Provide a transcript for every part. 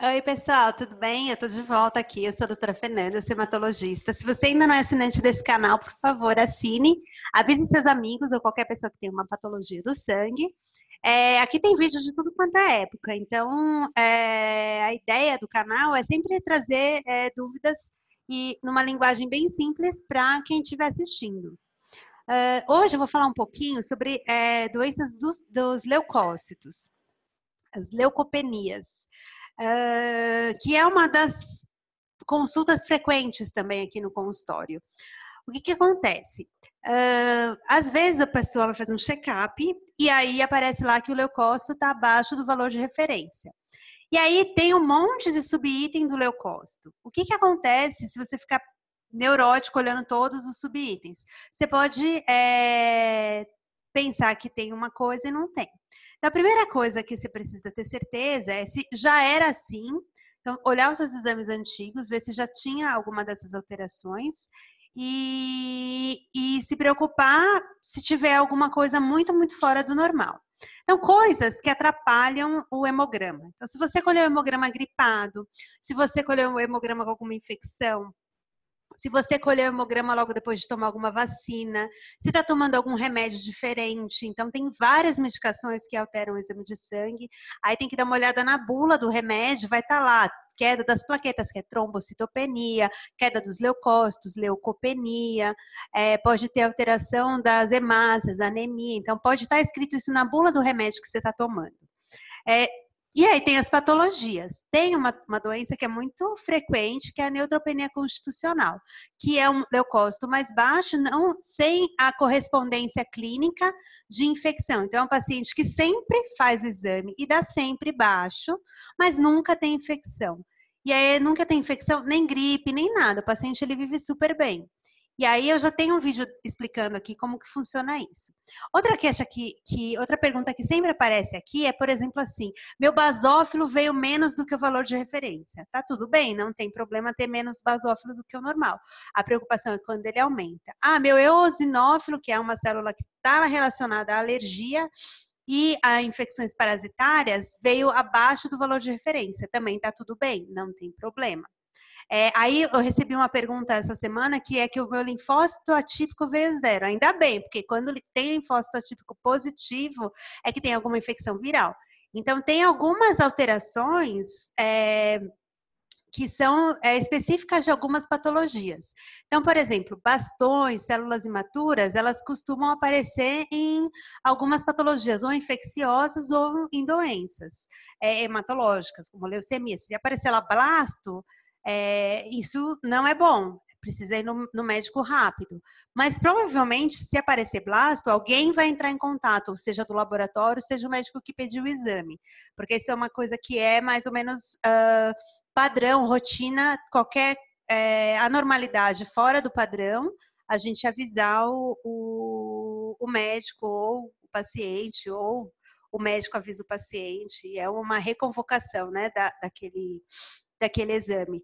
Oi, pessoal, tudo bem? Eu tô de volta aqui. Eu sou a doutora Fernanda, sou hematologista. Se você ainda não é assinante desse canal, por favor, assine. Avise seus amigos ou qualquer pessoa que tem uma patologia do sangue. É, aqui tem vídeo de tudo quanto é época, então é, a ideia do canal é sempre trazer é, dúvidas e numa linguagem bem simples para quem estiver assistindo. É, hoje eu vou falar um pouquinho sobre é, doenças dos, dos leucócitos, as leucopenias. Ah, que é uma das consultas frequentes também aqui no consultório. O que, que acontece? Uh, às vezes a pessoa vai fazer um check-up e aí aparece lá que o leucócito está abaixo do valor de referência. E aí tem um monte de subitem do leucócito. O que, que acontece se você ficar neurótico olhando todos os subitens? Você pode é, pensar que tem uma coisa e não tem. Então, a primeira coisa que você precisa ter certeza é se já era assim. Então, olhar os seus exames antigos, ver se já tinha alguma dessas alterações e, e se preocupar se tiver alguma coisa muito, muito fora do normal. Então, coisas que atrapalham o hemograma. Então, se você colheu o hemograma gripado, se você colheu o hemograma com alguma infecção, se você colheu hemograma logo depois de tomar alguma vacina, se está tomando algum remédio diferente. Então, tem várias medicações que alteram o exame de sangue. Aí tem que dar uma olhada na bula do remédio, vai estar tá lá. Queda das plaquetas, que é trombocitopenia, queda dos leucócitos, leucopenia, é, pode ter alteração das hemácias, anemia. Então, pode estar tá escrito isso na bula do remédio que você está tomando. É, e aí tem as patologias. Tem uma, uma doença que é muito frequente, que é a neutropenia constitucional, que é um leucócito mais baixo, não sem a correspondência clínica de infecção. Então, é um paciente que sempre faz o exame e dá sempre baixo, mas nunca tem infecção. E aí nunca tem infecção, nem gripe, nem nada. O paciente ele vive super bem. E aí eu já tenho um vídeo explicando aqui como que funciona isso. Outra queixa que, que outra pergunta que sempre aparece aqui é, por exemplo, assim: meu basófilo veio menos do que o valor de referência. Tá tudo bem, não tem problema ter menos basófilo do que o normal. A preocupação é quando ele aumenta. Ah, meu eosinófilo, que é uma célula que está relacionada à alergia, e a infecções parasitárias veio abaixo do valor de referência. Também tá tudo bem, não tem problema. É, aí eu recebi uma pergunta essa semana que é que o meu linfócito atípico veio zero. Ainda bem, porque quando tem linfócito atípico positivo, é que tem alguma infecção viral. Então, tem algumas alterações. É, que são é, específicas de algumas patologias. Então, por exemplo, bastões, células imaturas, elas costumam aparecer em algumas patologias, ou infecciosas ou em doenças é, hematológicas, como leucemia. Se aparecer lá blasto, é, isso não é bom. Precisa ir no, no médico rápido. Mas provavelmente, se aparecer blasto, alguém vai entrar em contato, seja do laboratório, seja o médico que pediu o exame. Porque isso é uma coisa que é mais ou menos uh, padrão, rotina, qualquer é, anormalidade fora do padrão, a gente avisar o, o, o médico ou o paciente ou o médico avisa o paciente, é uma reconvocação né, da, daquele, daquele exame.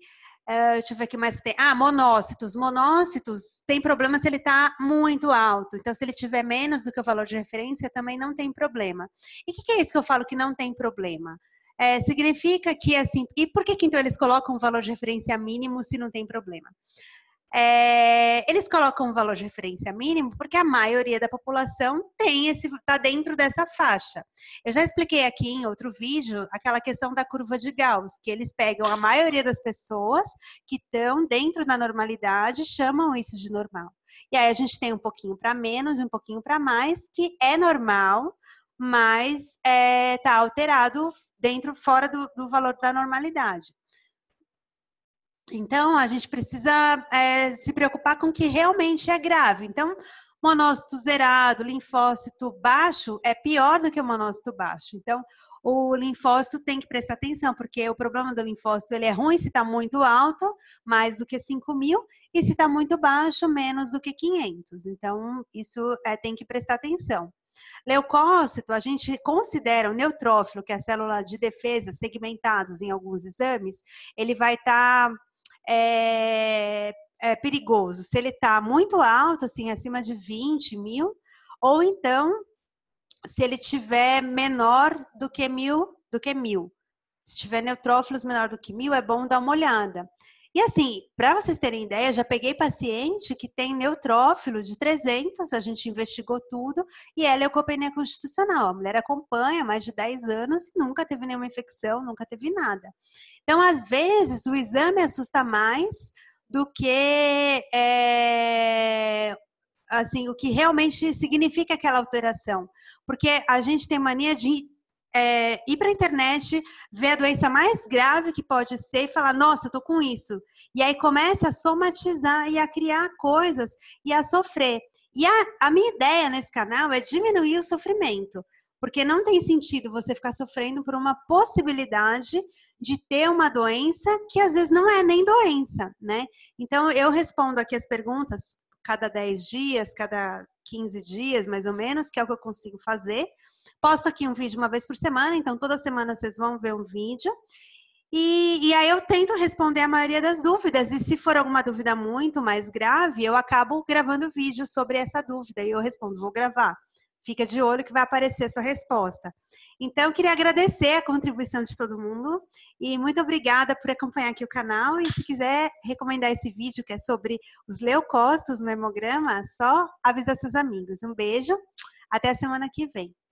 Uh, deixa eu ver o que mais que tem. Ah, monócitos. Monócitos tem problema se ele está muito alto. Então, se ele tiver menos do que o valor de referência, também não tem problema. E o que, que, é isso que eu falo que não tem problema? É, significa que, assim, e por que, que então eles colocam um valor de referência mínimo se não tem problema? É, eles colocam um valor de referência mínimo porque a maioria da população tem esse está dentro dessa faixa. Eu já expliquei aqui em outro vídeo aquela questão da curva de Gauss, que eles pegam a maioria das pessoas que estão dentro da normalidade, chamam isso de normal. E aí a gente tem um pouquinho para menos, um pouquinho para mais, que é normal, mas está é, tá alterado dentro, fora do, do valor da normalidade. Então, a gente precisa é, se preocupar com o que realmente é grave. Então, monócito zerado, linfócito baixo é pior do que o monócito baixo. Então, o linfócito tem que prestar atenção, porque o problema do linfócito ele é ruim se está muito alto, mais do que 5 mil, e se está muito baixo, menos do que 500. Então, isso é, tem que prestar atenção. Leucócito, a gente considera o neutrófilo, que é a célula de defesa, segmentados em alguns exames, ele vai estar. Tá é, é perigoso, se ele está muito alto, assim, acima de 20 mil, ou então se ele tiver menor do que mil, do que mil. Se tiver neutrófilos menor do que mil, é bom dar uma olhada. E assim, para vocês terem ideia, já peguei paciente que tem neutrófilo de 300, a gente investigou tudo, e ela é leucopenia constitucional. A mulher acompanha mais de 10 anos e nunca teve nenhuma infecção, nunca teve nada. Então, às vezes, o exame assusta mais do que é, assim o que realmente significa aquela alteração, porque a gente tem mania de é, ir para a internet, ver a doença mais grave que pode ser e falar, nossa, eu tô com isso. E aí começa a somatizar e a criar coisas e a sofrer. E a, a minha ideia nesse canal é diminuir o sofrimento. Porque não tem sentido você ficar sofrendo por uma possibilidade de ter uma doença que às vezes não é nem doença, né? Então eu respondo aqui as perguntas cada 10 dias, cada 15 dias, mais ou menos, que é o que eu consigo fazer. Posto aqui um vídeo uma vez por semana, então toda semana vocês vão ver um vídeo. E, e, aí eu tento responder a maioria das dúvidas. E se for alguma dúvida muito mais grave, eu acabo gravando vídeo sobre essa dúvida e eu respondo, vou gravar. Fica de olho que vai aparecer a sua resposta. Então, queria agradecer a contribuição de todo mundo e muito obrigada por acompanhar aqui o canal. E se quiser recomendar esse vídeo que é sobre os leucócitos no hemograma, só avisa seus amigos. Um beijo, até a semana que vem.